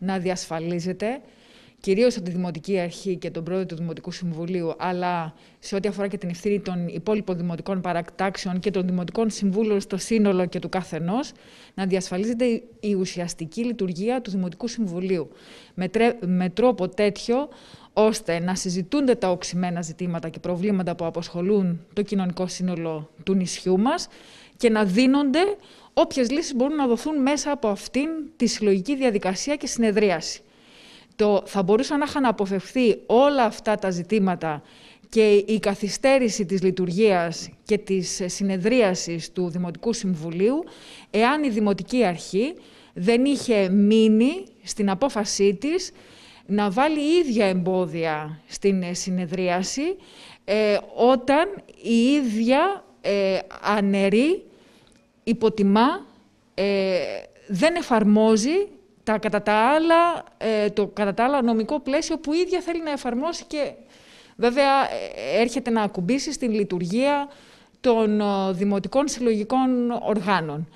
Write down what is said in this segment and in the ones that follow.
να διασφαλίζεται, κυρίως από τη Δημοτική Αρχή και τον πρόεδρο του Δημοτικού Συμβουλίου, αλλά σε ό,τι αφορά και την ευθύνη των υπόλοιπων δημοτικών παρακτάξεων και των δημοτικών συμβούλων στο σύνολο και του καθενός, να διασφαλίζεται η ουσιαστική λειτουργία του Δημοτικού Συμβουλίου. Με, με τρόπο τέτοιο, ώστε να συζητούνται τα οξυμένα ζητήματα και προβλήματα που αποσχολούν το κοινωνικό σύνολο του νησιού μας και να δίνονται όποιες λύσεις μπορούν να δοθούν μέσα από αυτήν τη συλλογική διαδικασία και συνεδρίαση. Το θα μπορούσαν να είχαν αποφευθεί όλα αυτά τα ζητήματα και η καθυστέρηση της λειτουργίας και της συνεδρίασης του Δημοτικού Συμβουλίου, εάν η Δημοτική Αρχή δεν είχε μείνει στην απόφασή της να βάλει ίδια εμπόδια στην συνεδρίαση, ε, όταν η ίδια ε, αναιρεί υποτιμά, ε, δεν εφαρμόζει τα, κατά άλλα, ε, το κατά τα άλλα νομικό πλαίσιο που ίδια θέλει να εφαρμόσει και βέβαια ε, έρχεται να ακουμπήσει στην λειτουργία των δημοτικών συλλογικών οργάνων.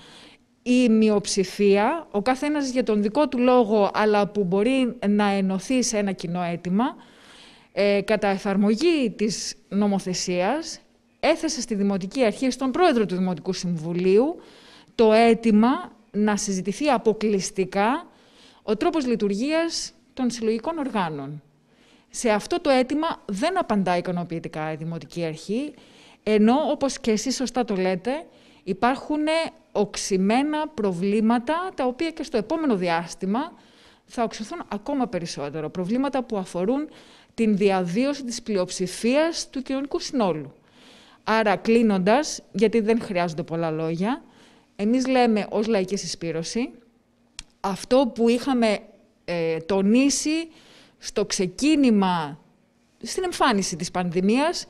Η μειοψηφία, ο καθένας για τον δικό του λόγο, αλλά που μπορεί να ενωθεί σε ένα κοινό αίτημα, κατά εφαρμογή της νομοθεσίας έθεσε στη Δημοτική Αρχή, στον πρόεδρο του Δημοτικού Συμβουλίου, το αίτημα να συζητηθεί αποκλειστικά ο τρόπος λειτουργίας των συλλογικών οργάνων. Σε αυτό το αίτημα δεν απαντά ικανοποιητικά η Δημοτική Αρχή, ενώ, όπως και εσείς σωστά το λέτε, υπάρχουν οξυμένα προβλήματα, τα οποία και στο επόμενο διάστημα θα οξυθούν ακόμα περισσότερο. Προβλήματα που αφορούν την διαδίωση της πλειοψηφίας του κοινωνικού συνόλου. Άρα κλείνοντας γιατί δεν χρειάζονται πολλά λόγια, Εμείς λέμε ως λαϊκή συσπήρωση αυτό που είχαμε ε, τονίσει στο ξεκίνημα, στην εμφάνιση της πανδημίας,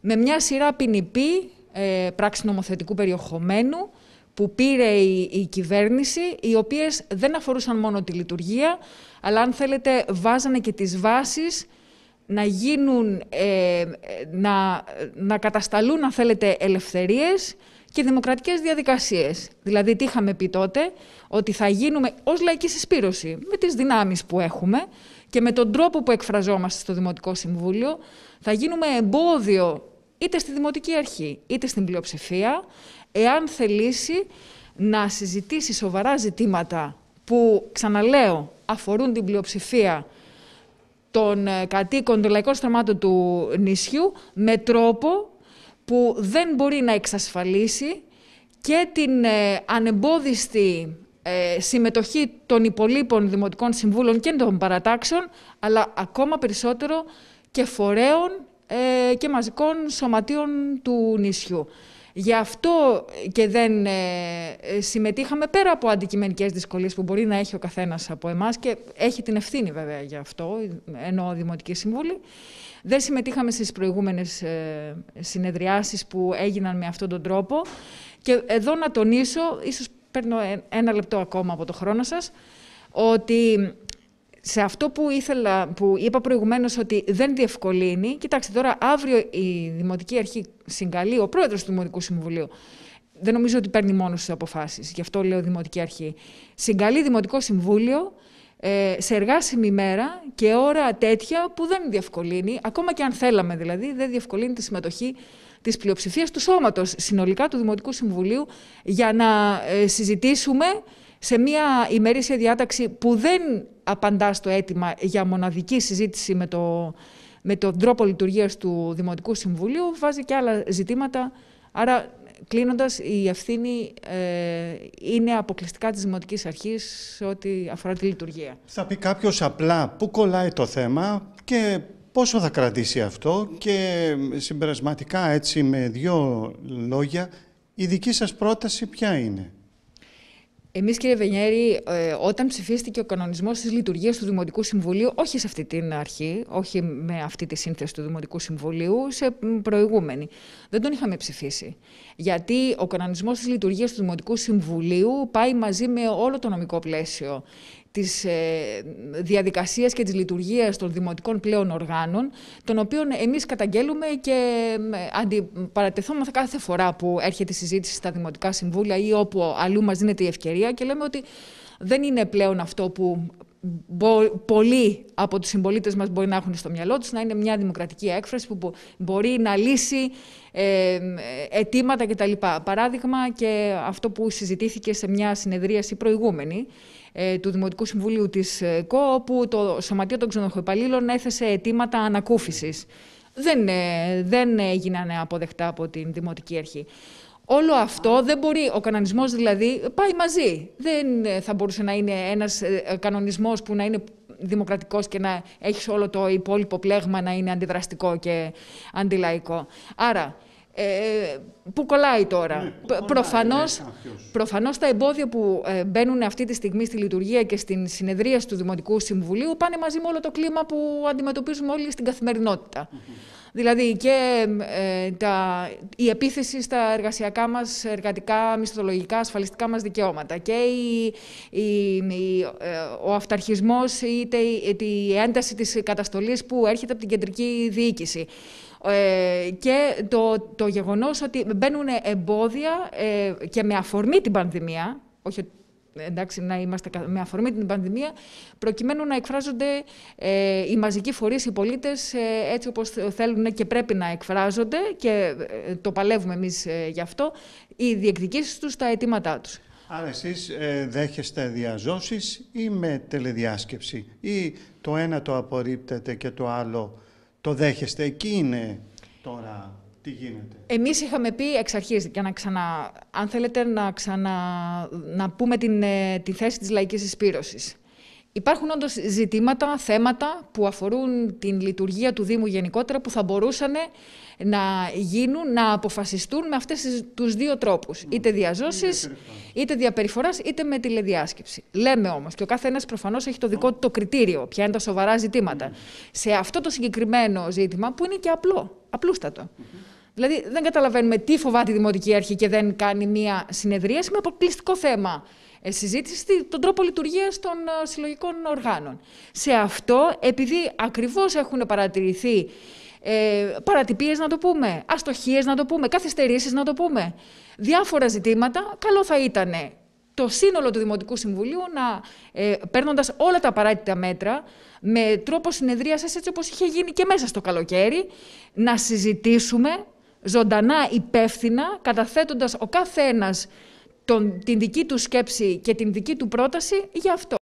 με μια σειρά ποινιπή ε, πράξη νομοθετικού περιεχομένου που πήρε η, η κυβέρνηση, οι οποίες δεν αφορούσαν μόνο τη λειτουργία, αλλά αν θέλετε βάζανε και τις βάσεις να γίνουν, ε, να, να κατασταλούν, αν θέλετε, ελευθερίες και δημοκρατικές διαδικασίες. Δηλαδή, τι είχαμε πει τότε, ότι θα γίνουμε ως λαϊκή συσπήρωση, με τις δυνάμεις που έχουμε και με τον τρόπο που εκφραζόμαστε στο Δημοτικό Συμβούλιο, θα γίνουμε εμπόδιο είτε στη Δημοτική Αρχή, είτε στην πλειοψηφία, εάν θελήσει να συζητήσει σοβαρά ζητήματα που, ξαναλέω, αφορούν την πλειοψηφία των ε, κατοίκων των λαϊκών στραμμάτων του νησιού με τρόπο που δεν μπορεί να εξασφαλίσει και την ε, ανεμπόδιστη ε, συμμετοχή των υπολείπων δημοτικών συμβούλων και των παρατάξεων, αλλά ακόμα περισσότερο και φορέων και μαζικών σωματείων του νησιού. Γι' αυτό και δεν ε, ε, συμμετείχαμε πέρα από αντικειμενικές δυσκολίες που μπορεί να έχει ο καθένας από εμάς και έχει την ευθύνη βέβαια γι' αυτό, ενώ Δημοτική Συμβούλη. Δεν συμμετείχαμε στις προηγούμενες ε, συνεδριάσεις που έγιναν με αυτόν τον τρόπο. Και εδώ να τονίσω, ίσως παίρνω ένα λεπτό ακόμα από το χρόνο σας, ότι σε αυτό που, ήθελα, που είπα προηγουμένως ότι δεν διευκολύνει, κοιτάξτε τώρα αύριο η Δημοτική Αρχή συγκαλεί ο πρόεδρος του Δημοτικού Συμβουλίου δεν νομίζω ότι παίρνει μόνος τι αποφάσεις. Γι' αυτό λέω Δημοτική Αρχή. Συγκαλεί Δημοτικό Συμβούλιο ε, σε εργάσιμη μέρα και ώρα τέτοια που δεν διευκολύνει, ακόμα και αν θέλαμε δηλαδή, δεν διευκολύνει τη συμμετοχή της πλειοψηφίας του σώματος συνολικά του Δημοτικού Συμβουλίου για να ε, συζητήσουμε σε μια ημερήσια διάταξη που δεν απαντά στο αίτημα για μοναδική συζήτηση με, το, με τον τρόπο λειτουργίας του Δημοτικού Συμβουλίου, βάζει και άλλα ζητήματα. Άρα, κλείνοντας η ευθύνη ε, είναι αποκλειστικά της Δημοτικής Αρχής σε ό,τι αφορά τη λειτουργία. Θα πει κάποιος απλά πού κολλάει το θέμα και Πόσο θα κρατήσει αυτό και συμπερασματικά έτσι με δύο λόγια η δική σας πρόταση ποια είναι. Εμείς, κύριε Βενιέρη, ε, όταν ψηφίστηκε ο κανονισμός της λειτουργίας του Δημοτικού Συμβουλίου, όχι σε αυτή την αρχή, όχι με αυτή τη σύνθεση του Δημοτικού Συμβουλίου, σε προηγούμενη, δεν τον είχαμε ψηφίσει. Γιατί ο κανονισμός της λειτουργίας του Δημοτικού Συμβουλίου πάει μαζί με όλο το νομικό πλαίσιο της ε, διαδικασίας και της λειτουργίας των δημοτικών πλέον οργάνων, των οποίων εμείς καταγγέλουμε και αντιπαρατεθόμαστε κάθε φορά που έρχεται η συζήτηση στα δημοτικά συμβούλια ή όπου αλλού μας δίνεται η ευκαιρία και λέμε ότι δεν είναι πλέον αυτό που πολλοί από τους συμπολίτες μας μπορεί να έχουν στο μυαλό τους, να είναι μια δημοκρατική έκφραση που μπορεί να λύσει ε, αιτήματα κτλ. Παράδειγμα και αυτό που συζητήθηκε σε μια συνεδρίαση προηγούμενη, ε, του Δημοτικού Συμβουλίου της ε, ΚΟ, όπου το Σωματείο των Ξενοδοχοϊπαλλήλων έθεσε αιτήματα ανακούφισης. Δεν, ε, δεν έγιναν αποδεκτά από την Δημοτική Αρχή. Όλο αυτό δεν μπορεί, ο κανονισμός δηλαδή πάει μαζί. Δεν ε, θα μπορούσε να είναι ένας κανονισμός που να είναι δημοκρατικός και να έχεις όλο το υπόλοιπο πλέγμα να είναι αντιδραστικό και αντιλαϊκό. Άρα που κολλαει τωρα ναι προφανως τα εμποδια που μπαινουν αυτη τη στιγμή στη λειτουργία και στην συνεδρίαση του Δημοτικού Συμβουλίου πάνε μαζί με όλο το κλίμα που αντιμετωπίζουμε όλοι στην καθημερινοτητα Δηλαδή και ε, τα, η επίθεση στα εργασιακά μας, εργατικά, μισθολογικά, ασφαλιστικά μας δικαιώματα και η, ε, ο αυταρχισμός ή η ε, ένταση της καταστολής που έρχεται από την κεντρική διοίκηση. και το, το γεγονός ότι μπαίνουν εμπόδια και με αφορμή την πανδημία, όχι εντάξει, να είμαστε με αφορμή την πανδημία, προκειμένου να εκφράζονται ε, οι μαζικοί φορείς, οι πολίτες, ε, έτσι όπως θέλουν και πρέπει να εκφράζονται και ε, το παλεύουμε εμείς γι' αυτό, οι διεκδικήσεις τους, τα αιτήματά τους. Άρα εσείς δέχεστε διαζώσεις ή με τελεδιάσκεψη ή το ένα το απορρίπτετε και το άλλο το δέχεστε. Εκεί είναι τώρα τι γίνεται. Εμείς είχαμε πει εξ αρχής, για να ξανα, αν θέλετε να ξανα, να πούμε την, ε, τη θέση της λαϊκής εισπύρωσης. Υπάρχουν όντως ζητήματα, θέματα που αφορούν την λειτουργία του Δήμου γενικότερα που θα μπορούσαν να γίνουν, να αποφασιστούν με αυτές τους δύο τρόπους. Είτε διαζώσεις, είτε διαπεριφοράς, είτε με τηλεδιάσκεψη. Λέμε όμως και ο κάθε ένας προφανώς έχει το δικό του το κριτήριο, ποια είναι τα σοβαρά ζητήματα. Σε αυτό το συγκεκριμένο ζήτημα που είναι και απλό, απλούστατο. Δηλαδή δεν καταλαβαίνουμε τι φοβάται η Δημοτική Αρχή και δεν κάνει μία συνεδρίαση με αποκλειστικό θέμα ε, συζήτηση τον τρόπο λειτουργίας των ε, συλλογικών οργάνων. Σε αυτό, επειδή ακριβώς έχουν παρατηρηθεί ε, παρατυπίες να το πούμε, αστοχίες να το πούμε, καθυστερήσεις να το πούμε, διάφορα ζητήματα, καλό θα ήταν το σύνολο του Δημοτικού Συμβουλίου να ε, παίρνοντας όλα τα απαραίτητα μέτρα με τρόπο συνεδρίασης έτσι όπως είχε γίνει και μέσα στο καλοκαίρι να συζητήσουμε ζωντανά υπεύθυνα, καταθέτοντας ο καθένας τον, την δική του σκέψη και την δική του πρόταση για αυτό.